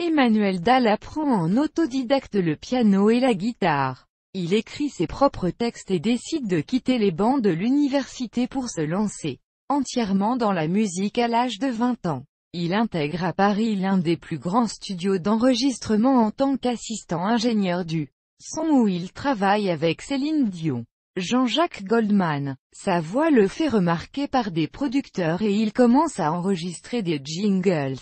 Emmanuel Dahl apprend en autodidacte le piano et la guitare. Il écrit ses propres textes et décide de quitter les bancs de l'université pour se lancer entièrement dans la musique à l'âge de 20 ans. Il intègre à Paris l'un des plus grands studios d'enregistrement en tant qu'assistant ingénieur du son où il travaille avec Céline Dion. Jean-Jacques Goldman. Sa voix le fait remarquer par des producteurs et il commence à enregistrer des jingles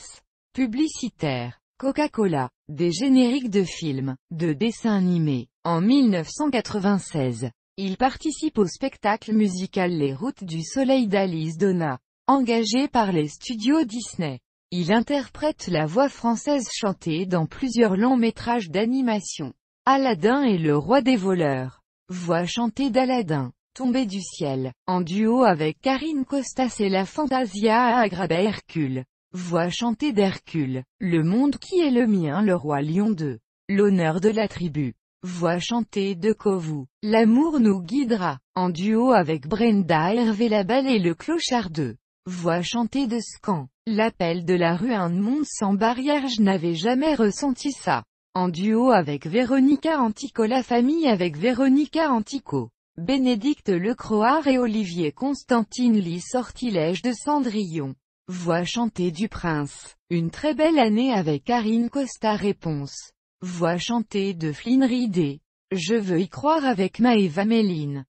publicitaires. Coca-Cola, des génériques de films, de dessins animés. En 1996, il participe au spectacle musical Les Routes du Soleil d'Alice Donna, engagé par les studios Disney. Il interprète la voix française chantée dans plusieurs longs métrages d'animation. Aladdin et le roi des voleurs. Voix chantée d'Aladdin, tombée du ciel, en duo avec Karine Costas et la Fantasia à Agrabe Hercule. Voix chantée d'Hercule, le monde qui est le mien le roi lion 2, l'honneur de la tribu. Voix chantée de Kovu, l'amour nous guidera, en duo avec Brenda Hervé balle et le clochard 2. Voix chantée de Scan, l'appel de la rue Un monde sans barrière je n'avais jamais ressenti ça. En duo avec Véronica Antico la famille avec Véronica Antico. Bénédicte le croire et Olivier Constantine lit Sortilège de Cendrillon. Voix chantée du prince. Une très belle année avec Karine Costa Réponse. Voix chantée de Flynn Ridé. Je veux y croire avec Maëva Méline.